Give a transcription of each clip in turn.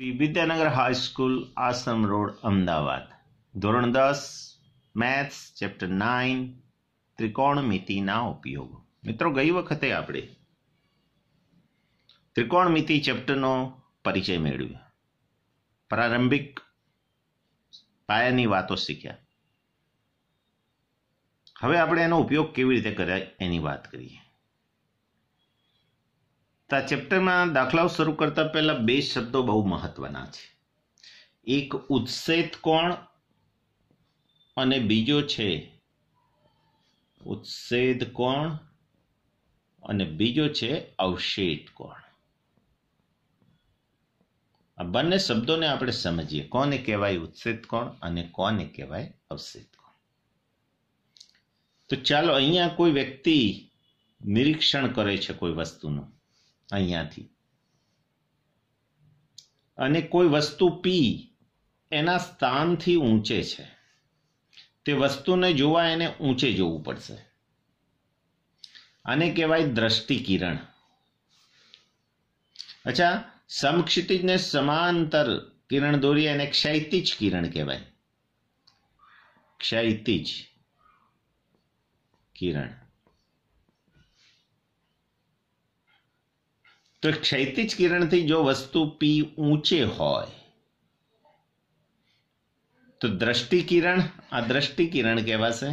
Shri Vidyanagar high school Ashram road Ahmedabad ધોરણ દસ maths chapter nine ત્રિકોણમિતિના ઉપયોગ મિત્રો ગઈ વખતે આપણે ત્રિકોણમિતિ ચેપ્ટરનો પરિચય મેળવ્યો પ્રારંભિક પાયાની વાતો શીખ્યા હવે આપણે એનો ઉપયોગ કેવી રીતે કરાય એની વાત કરીએ તો આ ચેપ્ટરમાં દાખલાઓ શરૂ કરતા પહેલા બે શબ્દો બહુ મહત્વના છે એક ઉત્સેદ કોણ અને બીજો છે ઉત્સેદ કોણ અને બીજો છે અવશેદ કોણ આ બંને શબ્દોને આપણે સમજીએ કોને કહેવાય ઉત્સેદ કોણ અને કોને કહેવાય અવશેદ કોણ તો ચાલો અહીંયા કોઈ વ્યક્તિ નિરીક્ષણ કરે છે કોઈ વસ્તુનું અહીંયાથી અને કોઈ વસ્તુ પી એના સ્થાનથી ઊંચે છે તે વસ્તુને જોવા એને ઊંચે જોવું પડશે આને કહેવાય દ્રષ્ટિ કિરણ અચ્છા સમક્ષિતિજને સમાંતર કિરણ દોરીએ એને ક્ષૈતિજ કિરણ કહેવાય ક્ષૈતિજ કિરણ તો ક્ષૈતિજ કિરણથી જો વસ્તુ પી ઊંચે હોય તો દ્રષ્ટિ કિરણ આ દ્રષ્ટિ કિરણ કહેવાશે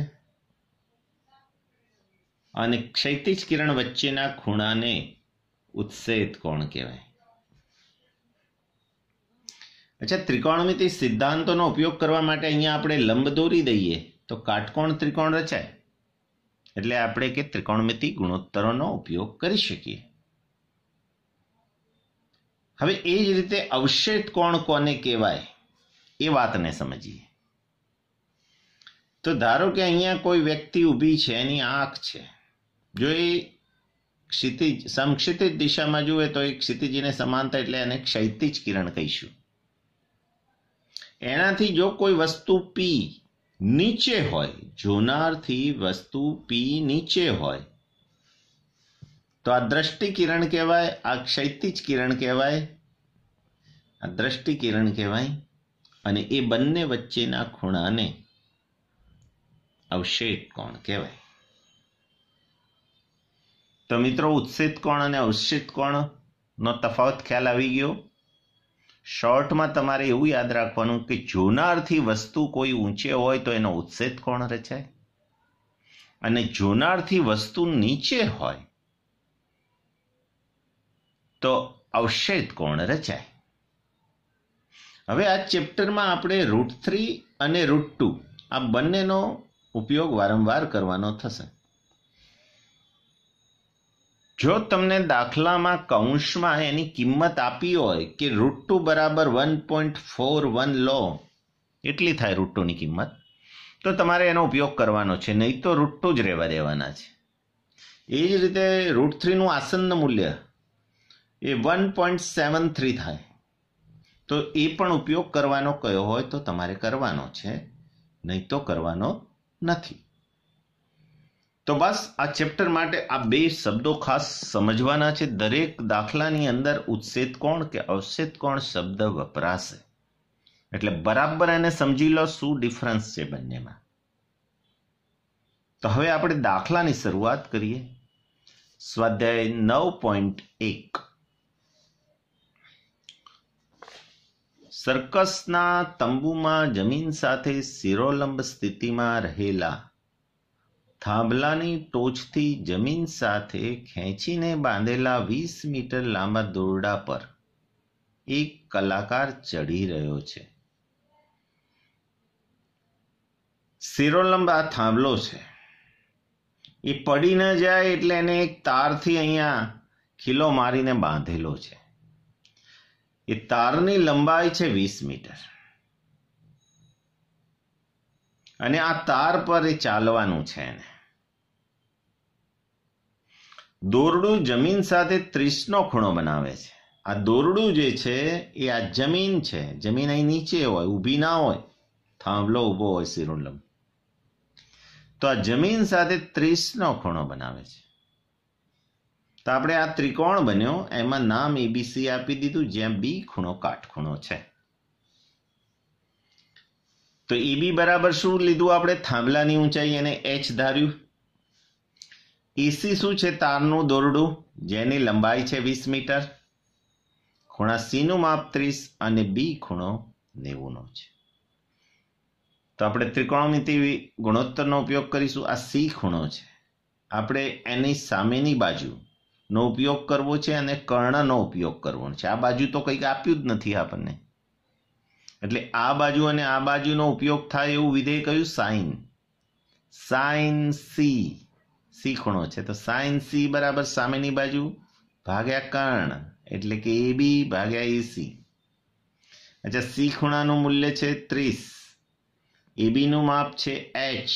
અને ક્ષૈતિજ કિરણ વચ્ચેના ખૂણાને ઉત્સેદ કોણ કહેવાય અચ્છા ત્રિકોણમિતિ સિદ્ધાંતોનો ઉપયોગ કરવા માટે અહીંયા આપણે લંબ દોરી દઈએ તો કાટકોણ ત્રિકોણ રચાય એટલે આપણે કે ત્રિકોણમિતિ ગુણોત્તરોનો ઉપયોગ કરી શકીએ હવે એ જ રીતે અવશેષ કોણ કોને કહેવાય એ વાતને સમજીએ તો ધારો કે અહીંયા કોઈ વ્યક્તિ ઊભી છે એની આંખ છે જો એ ક્ષિતિજ સમક્ષિતિજ દિશામાં જુએ તો એ ક્ષિતિજીને સમાનતા એટલે એને ક્ષૈતિજ કિરણ કહીશું એનાથી જો કોઈ વસ્તુ પી નીચે હોય જોનારથી વસ્તુ પી નીચે હોય તો આ દ્રષ્ટિ કિરણ કહેવાય આ ક્ષૈતિજ કિરણ કહેવાય આ દ્રષ્ટિ કિરણ કહેવાય અને એ બંને વચ્ચેના ખૂણાને અવશેષ કોણ કહેવાય તો મિત્રો ઉત્સિત કોણ અને અવશેષ કોણનો તફાવત ખ્યાલ આવી ગયો શોર્ટમાં તમારે એવું યાદ રાખવાનું કે જોનારથી વસ્તુ કોઈ ઊંચે હોય તો એનો ઉત્સેદ કોણ રચાય અને જોનારથી વસ્તુ નીચે હોય તો અવશેષ કોણ રચાય હવે આ ચેપ્ટરમાં આપણે રૂટ થ્રી અને રૂટ ટુ આ બંનેનો ઉપયોગ વારંવાર કરવાનો થશે જો તમને દાખલામાં કૌંસમાં એની કિંમત આપી હોય કે રૂટ ટુ બરાબર વન પોઈન્ટ ફોર વન લો એટલી થાય રૂટ ટુની કિંમત તો તમારે એનો ઉપયોગ કરવાનો છે નહીં તો રૂટ ટુ જ રહેવા દેવાના છે એ જ રીતે રૂટ થ્રીનું આસન્ન મૂલ્ય એ વન પોઈન્ટ સેવન થ્રી થાય તો એ પણ ઉપયોગ કરવાનો કયો હોય તો તમારે કરવાનો છે નહીં તો કરવાનો નથી તો બસ આ ચેપ્ટર માટે આ બે શબ્દો ખાસ સમજવાના છે દરેક દાખલાની અંદર ઉચ્છેદ કોણ કે અવસેદ કોણ શબ્દ વપરાશે એટલે બરાબર એને સમજી લો શું ડિફરન્સ છે બંનેમાં તો હવે આપણે દાખલાની શરૂઆત કરીએ સ્વાધ્યાય નવ પોઈન્ટ એક સર્કસના તંબુમાં જમીન સાથે શિરોલંબ સ્થિતિમાં રહેલા થાંભલાની ટોચથી જમીન સાથે ખેંચીને બાંધેલા વીસ મીટર લાંબા દોરડા પર એક કલાકાર ચડી રહ્યો છે શિરોલંબ આ થાંભલો છે એ પડી ન જાય એટલે એને એક તારથી અહીંયા ખીલો મારીને બાંધેલો છે એ તારની લંબાઈ છે વીસ મીટર અને આ તાર પર એ ચાલવાનું છે એને દોરડું જમીન સાથે ત્રીસનો ખૂણો બનાવે છે આ દોરડું જે છે એ આ જમીન છે જમીન અહીં નીચે હોય ઊભી ના હોય થાંભલો ઊભો હોય સિરુલમ તો આ જમીન સાથે ત્રીસનો ખૂણો બનાવે છે તો આપણે આ ત્રિકોણ બન્યો એમાં નામ એબીસી આપી દીધું જ્યાં બી ખૂણો કાટખૂણો છે તો એબી e બરાબર શું લીધું આપણે થાંભલાની ઊંચાઈ અને એચ ધાર્યું એસી e શું છે તારનું દોરડું જેની લંબાઈ છે વીસ મીટર ખૂણા સીનું માપ ત્રીસ અને બી ખૂણો નેવુંનો છે તો આપણે ત્રિકોણમિતિ ગુણોત્તરનો ઉપયોગ કરીશું આ સી ખૂણો છે આપણે એની સામેની બાજુ નો ઉપયોગ કરવો છે અને કર્ણનો ઉપયોગ કરવો છે આ બાજુ તો કંઈક આપ્યું જ નથી આપણને એટલે આ બાજુ અને આ બાજુનો ઉપયોગ થાય એવું વિધેય કયું સાઇન સાઇન સી સી ખૂણો છે તો સાઇન સી બરાબર સામેની બાજુ ભાગ્યા કર્ણ એટલે કે એ બી ભાગ્યા એસી અચ્છા સી ખૂણાનું મૂલ્ય છે ત્રીસ એબીનું માપ છે એચ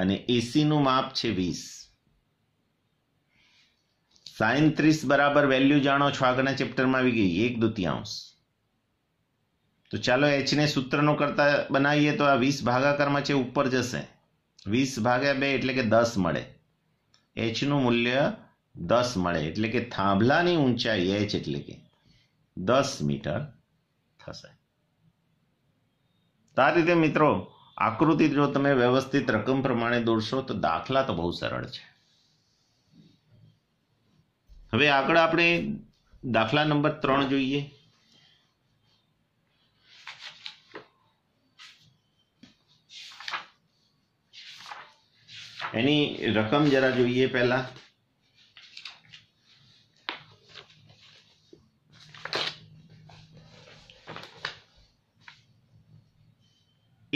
અને એસીનું માપ છે વીસ સાઈન ત્રીસ બરાબર વેલ્યુ જાણો છો આગળના ચેપ્ટરમાં આવી ગઈ એક દુતિયાંશ તો ચાલો એચને સૂત્રનો કરતા બનાવીએ તો આ વીસ ભાગાકારમાં છે ઉપર જશે વીસ ભાગ્યા બે એટલે કે દસ મળે એચનું મૂલ્ય દસ મળે એટલે કે થાંભલાની ઊંચાઈ એચ એટલે કે દસ મીટર થશે તો આ રીતે મિત્રો આકૃતિ જો તમે વ્યવસ્થિત રકમ પ્રમાણે દોરશો તો દાખલા તો બહુ સરળ છે હવે આગળ આપણે દાખલા નંબર ત્રણ જોઈએ એની રકમ જરા જોઈએ પહેલા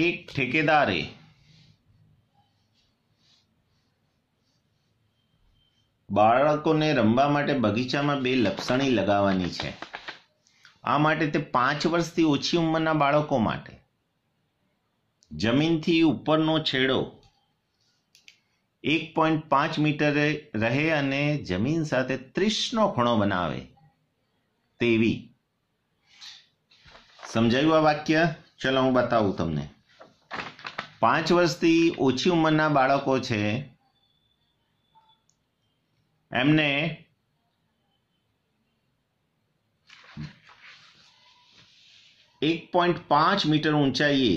એક ઠેકેદારે બાળકોને રમવા માટે બગીચામાં બે લપસણી લગાવવાની છે આ માટે તે પાંચ વર્ષથી ઓછી ઉંમરના બાળકો માટે જમીનથી ઉપરનો છેડો એક પોઈન્ટ પાંચ મીટરે રહે અને જમીન સાથે ત્રીસનો ખૂણો બનાવે તેવી સમજાયું આ વાક્ય ચલો હું બતાવું તમને પાંચ વર્ષથી ઓછી ઉંમરના બાળકો છે એમને એક પોઈન્ટ પાંચ મીટર ઊંચાઈએ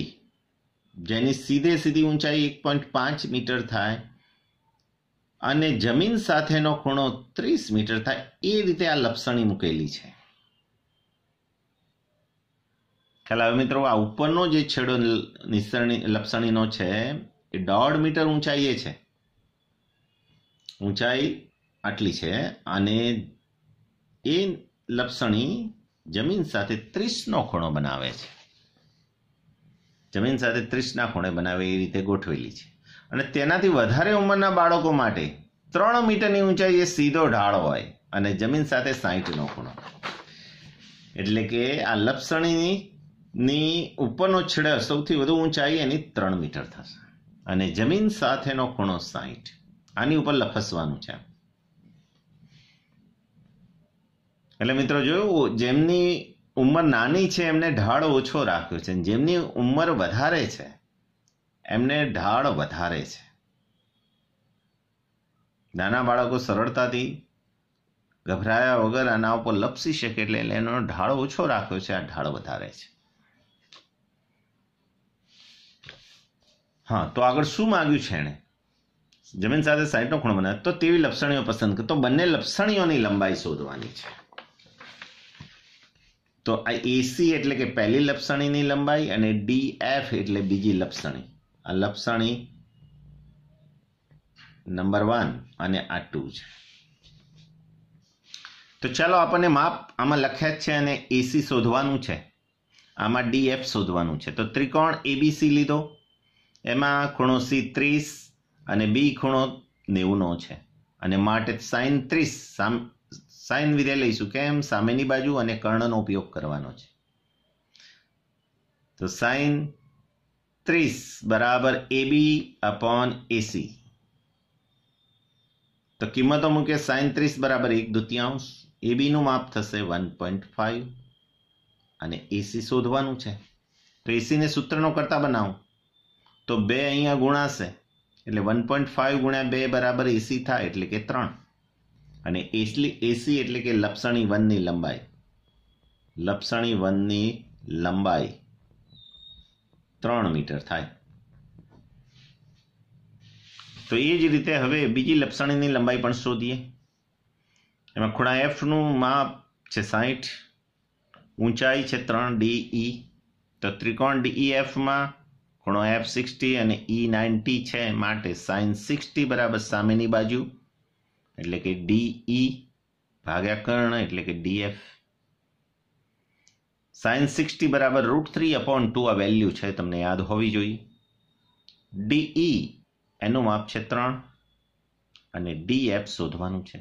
જેની સીધે સીધી ઊંચાઈ એક પોઈન્ટ પાંચ મીટર થાય અને જમીન સાથેનો ખૂણો ત્રીસ મીટર થાય એ રીતે આ લપસણી મૂકેલી છે ખ્યાલ આવે મિત્રો આ ઉપરનો જે છેડો નિસરણી લપસણીનો છે એ દોઢ મીટર ઊંચાઈએ છે ઊંચાઈ આટલી છે અને એ લપસણી જમીન સાથે ત્રીસનો ખૂણો બનાવે છે જમીન સાથે ત્રીસના ખૂણે બનાવે એ રીતે ગોઠવેલી છે અને તેનાથી વધારે ઉંમરના બાળકો માટે ત્રણ મીટરની ઊંચાઈ એ સીધો ઢાળ હોય અને જમીન સાથે સાહીઠનો ખૂણો એટલે કે આ લપસણીની ઉપરનો છેડે સૌથી વધુ ઊંચાઈ એની ત્રણ મીટર થશે અને જમીન સાથેનો ખૂણો સાહીઠ આની ઉપર લપસવાનું છે એટલે મિત્રો જોયું જેમની ઉંમર નાની છે એમને ઢાળ ઓછો રાખ્યો છે જેમની ઉંમર વધારે છે એમને ઢાળ વધારે છે નાના બાળકો સરળતાથી ગભરાયા વગર આના ઉપર લપસી શકે એટલે એનો ઢાળ ઓછો રાખ્યો છે આ ઢાળ વધારે છે હા તો આગળ શું માગ્યું છે એણે જમીન સાથે સાઈડનો ખૂણો બનાવે તો તેવી લપસણીઓ પસંદ તો બંને લપસણીઓની લંબાઈ શોધવાની છે તો આ એસી e એટલે કે પહેલી લપસણીની લંબાઈ અને ડી એફ એટલે બીજી લપસણી આ લપસણી નંબર વન અને આ ટુ છે તો ચાલો આપણને માપ આમાં લખ્યા જ છે અને એસી e શોધવાનું છે આમાં ડી એફ શોધવાનું છે તો ત્રિકોણ એબીસી લીધો એમાં ખૂણો સી ત્રીસ અને બી ખૂણો નેવુંનો છે અને માટે સાઈન ત્રીસ સામ સાઇન વિધેય લઈશું કેમ સામેની બાજુ અને કર્ણનો ઉપયોગ કરવાનો છે તો સાઇન ત્રીસ બરાબર એબી અપોન એસી તો કિંમતો મૂકે સાઇન ત્રીસ બરાબર એક દુત્યાંશ એબીનું માપ થશે વન પોઈન્ટ ફાઇવ અને એસી શોધવાનું છે તો એસીને સૂત્રનો કરતા બનાવું તો બે અહીંયા ગુણાશે એટલે વન પોઈન્ટ ફાઈવ ગુણ્યા બે બરાબર એસી થાય એટલે કે ત્રણ અને એસલી એસી એટલે કે લપસણી વનની લંબાઈ લપસણી વનની લંબાઈ ત્રણ મીટર થાય તો એ જ રીતે હવે બીજી લપસણીની લંબાઈ પણ શોધીએ એમાં ખૂણા એફનું માપ છે સાહીઠ ઊંચાઈ છે ત્રણ ડી ઈ તો ત્રિકોણ ડીઈ એફમાં ખૂણો એફ સિક્સટી અને ઈ e નાઇન્ટી છે માટે સાઇન સિક્સટી બરાબર સામેની બાજુ એટલે કે ડીઈ e ભાગ્યા કર્ણ એટલે કે ડીએફ સાઇન સિક્સટી બરાબર રૂટ થ્રી અપોન ટુ આ વેલ્યુ છે તમને યાદ હોવી જોઈએ ડીઈ e એનું માપ છે ત્રણ અને ડીએફ શોધવાનું છે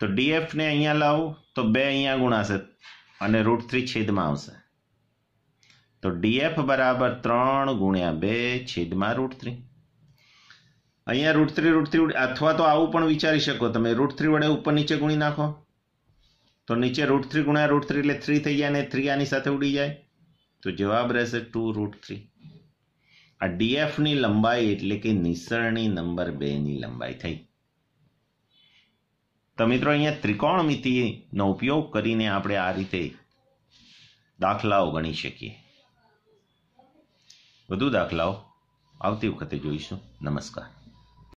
તો ડીએફને અહીંયા લાવું તો બે અહીંયા ગુણાશે અને રૂટ થ્રી છેદમાં આવશે તો ડીએફ બરાબર ત્રણ ગુણ્યા બે છેદમાં રૂટ થ્રી અહીંયા રૂટ થ્રી રૂટ થ્રી અથવા તો આવું પણ વિચારી શકો તમે રૂટ થ્રી વડે ઉપર નીચે ગુણી નાખો તો નીચે રૂટ થ્રી ગુણ્યા રૂટ થ્રી એટલે થ્રી થઈ જાય અને થ્રી આની સાથે ઉડી જાય તો જવાબ રહેશે ટુ રૂટ થ્રી આ ડીએફની લંબાઈ એટલે કે નિસરણી નંબર બેની લંબાઈ થઈ તો મિત્રો અહીંયા ત્રિકોણમિતિનો ઉપયોગ કરીને આપણે આ રીતે દાખલાઓ ગણી શકીએ વધુ દાખલાઓ આવતી વખતે જોઈશું નમસ્કાર